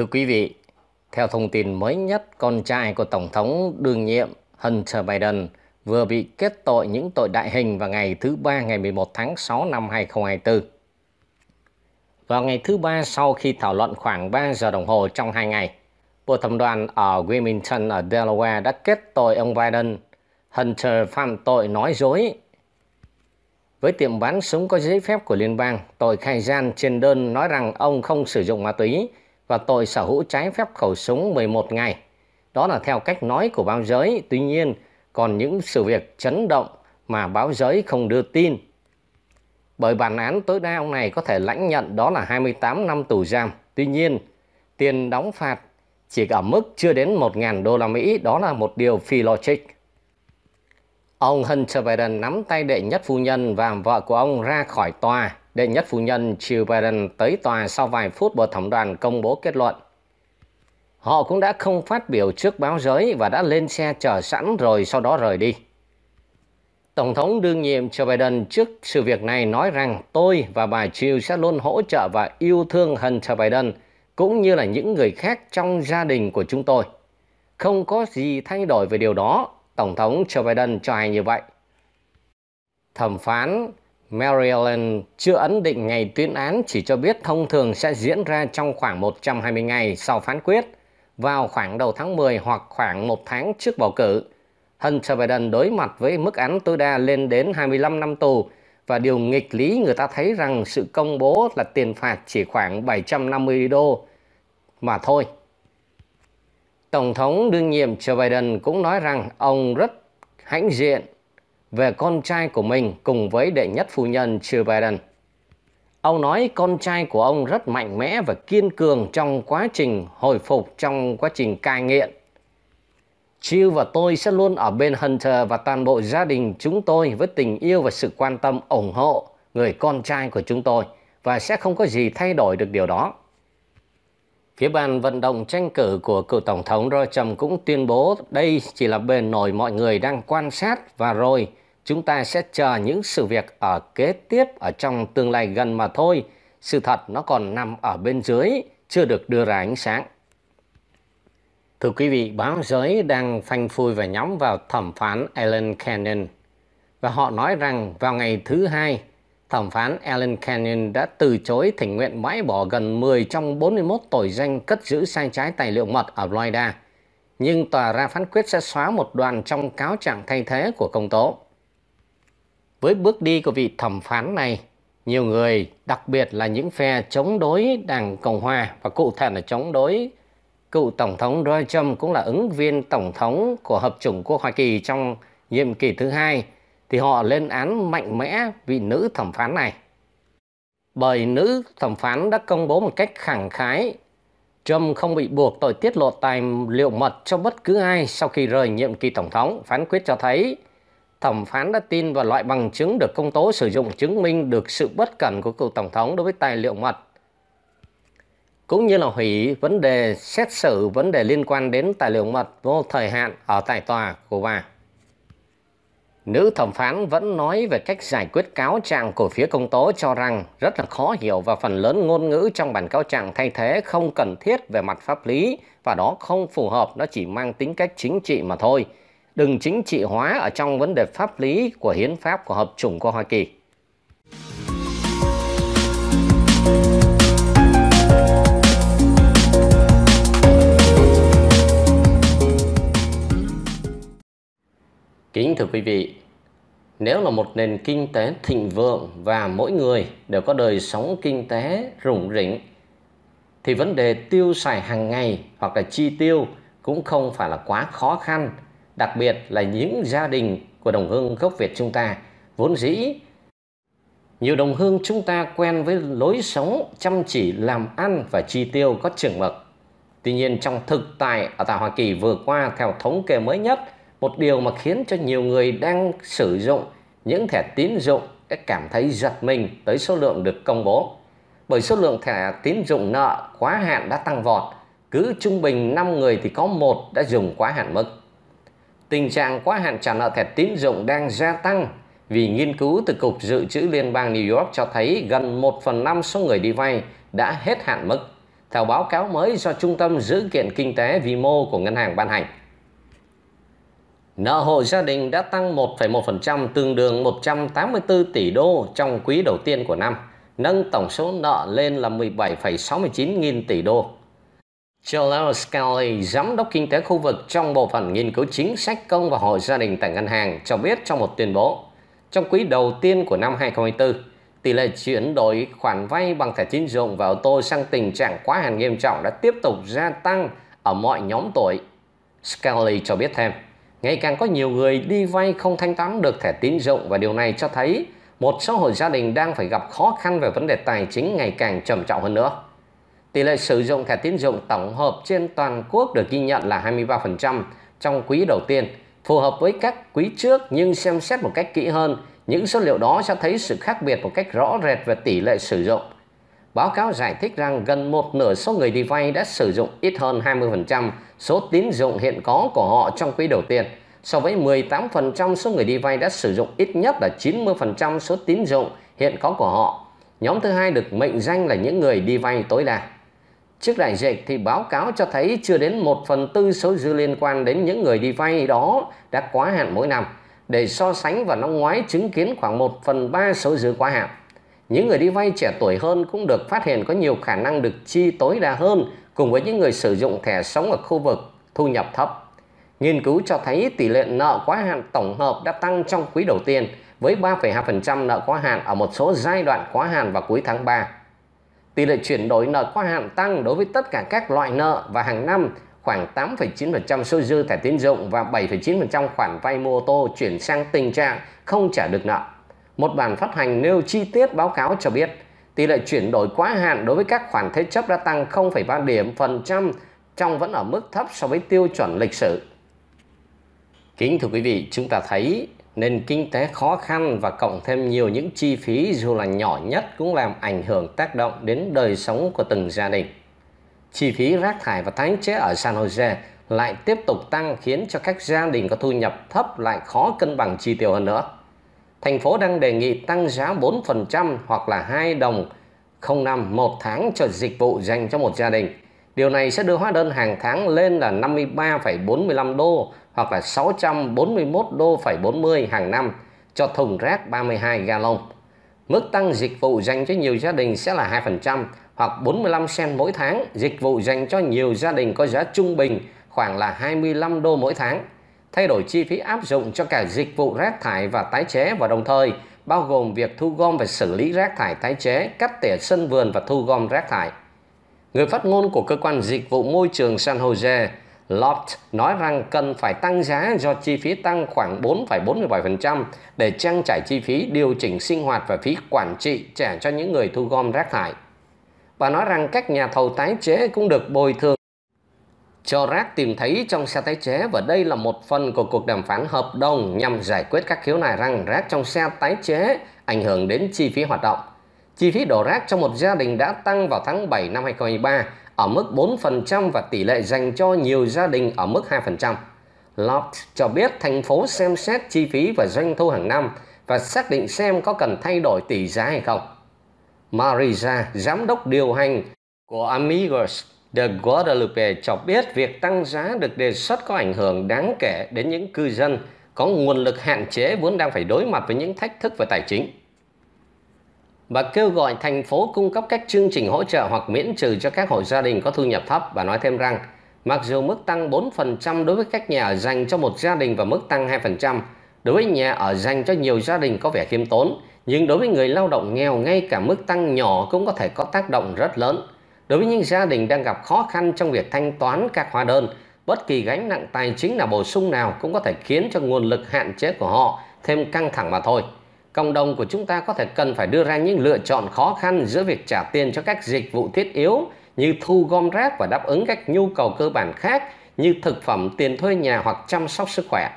Thưa quý vị, theo thông tin mới nhất, con trai của Tổng thống đương nhiệm Hunter Biden vừa bị kết tội những tội đại hình vào ngày thứ Ba ngày 11 tháng 6 năm 2024. Vào ngày thứ Ba sau khi thảo luận khoảng 3 giờ đồng hồ trong hai ngày, Bộ thẩm đoàn ở Wilmington ở Delaware đã kết tội ông Biden. Hunter phạm tội nói dối. Với tiệm bán súng có giấy phép của liên bang, tội khai gian trên đơn nói rằng ông không sử dụng ma túy, và tội sở hữu trái phép khẩu súng 11 ngày. Đó là theo cách nói của báo giới, tuy nhiên còn những sự việc chấn động mà báo giới không đưa tin. Bởi bản án tối đa ông này có thể lãnh nhận đó là 28 năm tù giam. Tuy nhiên, tiền đóng phạt chỉ ở mức chưa đến 1.000 đô la Mỹ, đó là một điều phi logic. Ông Hunter Biden nắm tay đệ nhất phu nhân và vợ của ông ra khỏi tòa đệ nhất phu nhân Jill Biden tới tòa sau vài phút Bộ Thẩm đoàn công bố kết luận. Họ cũng đã không phát biểu trước báo giới và đã lên xe chờ sẵn rồi sau đó rời đi. Tổng thống đương nhiệm Joe Biden trước sự việc này nói rằng tôi và bà Jill sẽ luôn hỗ trợ và yêu thương Hunter Biden cũng như là những người khác trong gia đình của chúng tôi. Không có gì thay đổi về điều đó, Tổng thống Joe Biden cho hay như vậy. Thẩm phán Maryland chưa ấn định ngày tuyên án chỉ cho biết thông thường sẽ diễn ra trong khoảng 120 ngày sau phán quyết, vào khoảng đầu tháng 10 hoặc khoảng một tháng trước bầu cử. Hunter Biden đối mặt với mức án tối đa lên đến 25 năm tù và điều nghịch lý người ta thấy rằng sự công bố là tiền phạt chỉ khoảng 750 đô mà thôi. Tổng thống đương nhiệm Joe Biden cũng nói rằng ông rất hãnh diện về con trai của mình cùng với đệ nhất phu nhân Joe Biden. Ông nói con trai của ông rất mạnh mẽ và kiên cường trong quá trình hồi phục, trong quá trình cai nghiện. Jill và tôi sẽ luôn ở bên Hunter và toàn bộ gia đình chúng tôi với tình yêu và sự quan tâm ủng hộ người con trai của chúng tôi và sẽ không có gì thay đổi được điều đó. Phía bàn vận động tranh cử của cựu Tổng thống Donald Trump cũng tuyên bố đây chỉ là bề nổi mọi người đang quan sát và rồi chúng ta sẽ chờ những sự việc ở kế tiếp ở trong tương lai gần mà thôi. Sự thật nó còn nằm ở bên dưới, chưa được đưa ra ánh sáng. Thưa quý vị, báo giới đang phanh phui và nhóm vào thẩm phán Alan Cannon và họ nói rằng vào ngày thứ hai thẩm phán Alan Canyon đã từ chối thỉnh nguyện bãi bỏ gần 10 trong 41 tội danh cất giữ sai trái tài liệu mật ở Florida, nhưng tòa ra phán quyết sẽ xóa một đoạn trong cáo trạng thay thế của công tố. Với bước đi của vị thẩm phán này, nhiều người, đặc biệt là những phe chống đối Đảng Cộng Hòa và cụ thể là chống đối cựu Tổng thống Donald Trump cũng là ứng viên Tổng thống của Hợp chủng quốc Hoa Kỳ trong nhiệm kỳ thứ hai – thì họ lên án mạnh mẽ vị nữ thẩm phán này. Bởi nữ thẩm phán đã công bố một cách khẳng khái Trump không bị buộc tội tiết lộ tài liệu mật cho bất cứ ai sau khi rời nhiệm kỳ tổng thống. Phán quyết cho thấy thẩm phán đã tin vào loại bằng chứng được công tố sử dụng chứng minh được sự bất cẩn của cựu tổng thống đối với tài liệu mật. Cũng như là hủy vấn đề xét xử vấn đề liên quan đến tài liệu mật vô thời hạn ở tại tòa của bà. Nữ thẩm phán vẫn nói về cách giải quyết cáo trạng của phía công tố cho rằng rất là khó hiểu và phần lớn ngôn ngữ trong bản cáo trạng thay thế không cần thiết về mặt pháp lý và đó không phù hợp, nó chỉ mang tính cách chính trị mà thôi. Đừng chính trị hóa ở trong vấn đề pháp lý của hiến pháp của hợp chủng của Hoa Kỳ. Kính thưa quý vị, nếu là một nền kinh tế thịnh vượng và mỗi người đều có đời sống kinh tế rủng rỉnh thì vấn đề tiêu xài hàng ngày hoặc là chi tiêu cũng không phải là quá khó khăn, đặc biệt là những gia đình của đồng hương gốc Việt chúng ta vốn dĩ nhiều đồng hương chúng ta quen với lối sống chăm chỉ làm ăn và chi tiêu có trường mực. Tuy nhiên trong thực tại ở tại Hoa Kỳ vừa qua theo thống kê mới nhất một điều mà khiến cho nhiều người đang sử dụng những thẻ tín dụng sẽ cảm thấy giật mình tới số lượng được công bố. Bởi số lượng thẻ tín dụng nợ quá hạn đã tăng vọt, cứ trung bình 5 người thì có một đã dùng quá hạn mức. Tình trạng quá hạn trả nợ thẻ tín dụng đang gia tăng vì nghiên cứu từ Cục Dự trữ Liên bang New York cho thấy gần 1 phần 5 số người đi vay đã hết hạn mức, theo báo cáo mới do Trung tâm Dữ kiện Kinh tế Vimo của ngân hàng ban hành. Nợ hộ gia đình đã tăng 1,1% tương đương 184 tỷ đô trong quý đầu tiên của năm, nâng tổng số nợ lên là 17,69 nghìn tỷ đô. Joel Scully, giám đốc kinh tế khu vực trong bộ phận nghiên cứu chính sách công và hộ gia đình tại ngân hàng, cho biết trong một tuyên bố, trong quý đầu tiên của năm 2024, tỷ lệ chuyển đổi khoản vay bằng thẻ tín dụng và ô tô sang tình trạng quá hạn nghiêm trọng đã tiếp tục gia tăng ở mọi nhóm tuổi. Scully cho biết thêm. Ngày càng có nhiều người đi vay không thanh toán được thẻ tín dụng và điều này cho thấy một số hộ gia đình đang phải gặp khó khăn về vấn đề tài chính ngày càng trầm trọng hơn nữa. Tỷ lệ sử dụng thẻ tín dụng tổng hợp trên toàn quốc được ghi nhận là 23% trong quý đầu tiên, phù hợp với các quý trước nhưng xem xét một cách kỹ hơn, những số liệu đó sẽ thấy sự khác biệt một cách rõ rệt về tỷ lệ sử dụng Báo cáo giải thích rằng gần một nửa số người đi vay đã sử dụng ít hơn 20% số tín dụng hiện có của họ trong quý đầu tiên, so với 18% số người đi vay đã sử dụng ít nhất là 90% số tín dụng hiện có của họ. Nhóm thứ hai được mệnh danh là những người đi vay tối đa. Trước đại dịch thì báo cáo cho thấy chưa đến 1 phần tư số dư liên quan đến những người đi vay đó đã quá hạn mỗi năm. Để so sánh vào năm ngoái chứng kiến khoảng 1 phần 3 số dư quá hạn những người đi vay trẻ tuổi hơn cũng được phát hiện có nhiều khả năng được chi tối đa hơn cùng với những người sử dụng thẻ sống ở khu vực thu nhập thấp. Nghiên cứu cho thấy tỷ lệ nợ quá hạn tổng hợp đã tăng trong quý đầu tiên với 3,2% nợ quá hạn ở một số giai đoạn quá hạn vào cuối tháng 3. Tỷ lệ chuyển đổi nợ quá hạn tăng đối với tất cả các loại nợ và hàng năm khoảng 8,9% số dư thẻ tín dụng và 7,9% khoản vay mua ô tô chuyển sang tình trạng không trả được nợ. Một bản phát hành nêu chi tiết báo cáo cho biết tỷ lệ chuyển đổi quá hạn đối với các khoản thế chấp đã tăng 0,3 điểm phần trăm trong vẫn ở mức thấp so với tiêu chuẩn lịch sử. Kính thưa quý vị, chúng ta thấy nền kinh tế khó khăn và cộng thêm nhiều những chi phí dù là nhỏ nhất cũng làm ảnh hưởng tác động đến đời sống của từng gia đình. Chi phí rác thải và tái chế ở San Jose lại tiếp tục tăng khiến cho các gia đình có thu nhập thấp lại khó cân bằng chi tiêu hơn nữa thành phố đang đề nghị tăng giá 4% hoặc là 2 đồng 05 một tháng cho dịch vụ dành cho một gia đình. Điều này sẽ đưa hóa đơn hàng tháng lên là 53,45 đô hoặc là 641 đô phẩy 40 hàng năm cho thùng rác 32 gallon. Mức tăng dịch vụ dành cho nhiều gia đình sẽ là 2% hoặc 45 sen mỗi tháng. Dịch vụ dành cho nhiều gia đình có giá trung bình khoảng là 25 đô mỗi tháng thay đổi chi phí áp dụng cho cả dịch vụ rác thải và tái chế và đồng thời bao gồm việc thu gom và xử lý rác thải tái chế, cắt tỉa sân vườn và thu gom rác thải. Người phát ngôn của cơ quan dịch vụ môi trường San Jose, Loft nói rằng cần phải tăng giá do chi phí tăng khoảng 4,47% để trang trải chi phí điều chỉnh sinh hoạt và phí quản trị trả cho những người thu gom rác thải. và nói rằng các nhà thầu tái chế cũng được bồi thường cho Chorak tìm thấy trong xe tái chế và đây là một phần của cuộc đàm phán hợp đồng nhằm giải quyết các khiếu nại rằng rác trong xe tái chế ảnh hưởng đến chi phí hoạt động. Chi phí đổ rác trong một gia đình đã tăng vào tháng 7 năm 2023 ở mức 4% và tỷ lệ dành cho nhiều gia đình ở mức 2%. Lott cho biết thành phố xem xét chi phí và doanh thu hàng năm và xác định xem có cần thay đổi tỷ giá hay không. Marisa, giám đốc điều hành của Amigos The Guadalupe cho biết việc tăng giá được đề xuất có ảnh hưởng đáng kể đến những cư dân có nguồn lực hạn chế vốn đang phải đối mặt với những thách thức về tài chính. Bà kêu gọi thành phố cung cấp các chương trình hỗ trợ hoặc miễn trừ cho các hộ gia đình có thu nhập thấp và nói thêm rằng mặc dù mức tăng 4% đối với các nhà ở dành cho một gia đình và mức tăng 2% đối với nhà ở dành cho nhiều gia đình có vẻ khiêm tốn, nhưng đối với người lao động nghèo ngay cả mức tăng nhỏ cũng có thể có tác động rất lớn. Đối với những gia đình đang gặp khó khăn trong việc thanh toán các hóa đơn, bất kỳ gánh nặng tài chính nào bổ sung nào cũng có thể khiến cho nguồn lực hạn chế của họ thêm căng thẳng mà thôi. Cộng đồng của chúng ta có thể cần phải đưa ra những lựa chọn khó khăn giữa việc trả tiền cho các dịch vụ thiết yếu như thu gom rác và đáp ứng các nhu cầu cơ bản khác như thực phẩm, tiền thuê nhà hoặc chăm sóc sức khỏe.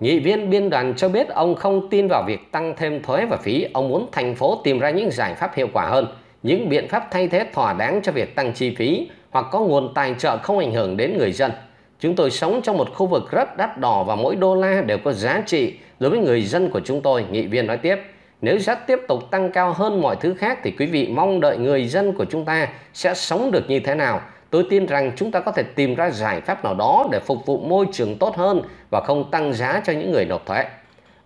Nghị viên biên đoàn cho biết ông không tin vào việc tăng thêm thuế và phí, ông muốn thành phố tìm ra những giải pháp hiệu quả hơn – những biện pháp thay thế thỏa đáng cho việc tăng chi phí hoặc có nguồn tài trợ không ảnh hưởng đến người dân. Chúng tôi sống trong một khu vực rất đắt đỏ và mỗi đô la đều có giá trị đối với người dân của chúng tôi, nghị viên nói tiếp. Nếu giá tiếp tục tăng cao hơn mọi thứ khác thì quý vị mong đợi người dân của chúng ta sẽ sống được như thế nào? Tôi tin rằng chúng ta có thể tìm ra giải pháp nào đó để phục vụ môi trường tốt hơn và không tăng giá cho những người nộp thuế.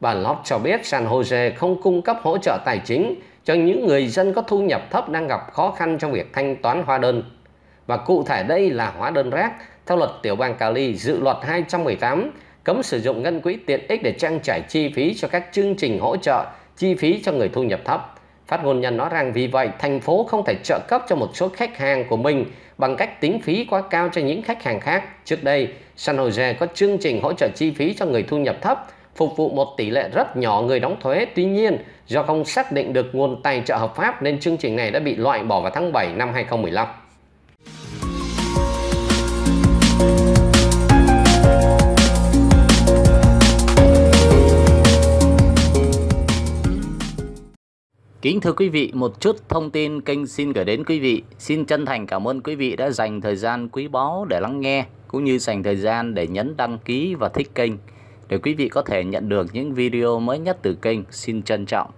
Bà Lop cho biết San Jose không cung cấp hỗ trợ tài chính cho những người dân có thu nhập thấp đang gặp khó khăn trong việc thanh toán hóa đơn. Và cụ thể đây là hóa đơn rác. Theo luật tiểu bang Cali, dự luật 218 cấm sử dụng ngân quỹ tiện ích để trang trải chi phí cho các chương trình hỗ trợ, chi phí cho người thu nhập thấp. Phát ngôn nhân nói rằng vì vậy thành phố không thể trợ cấp cho một số khách hàng của mình bằng cách tính phí quá cao cho những khách hàng khác. Trước đây, San Jose có chương trình hỗ trợ chi phí cho người thu nhập thấp phục vụ một tỷ lệ rất nhỏ người đóng thuế. Tuy nhiên, do không xác định được nguồn tài trợ hợp pháp nên chương trình này đã bị loại bỏ vào tháng 7 năm 2015. Kính thưa quý vị, một chút thông tin kênh xin gửi đến quý vị. Xin chân thành cảm ơn quý vị đã dành thời gian quý báu để lắng nghe, cũng như dành thời gian để nhấn đăng ký và thích kênh. Để quý vị có thể nhận được những video mới nhất từ kênh, xin trân trọng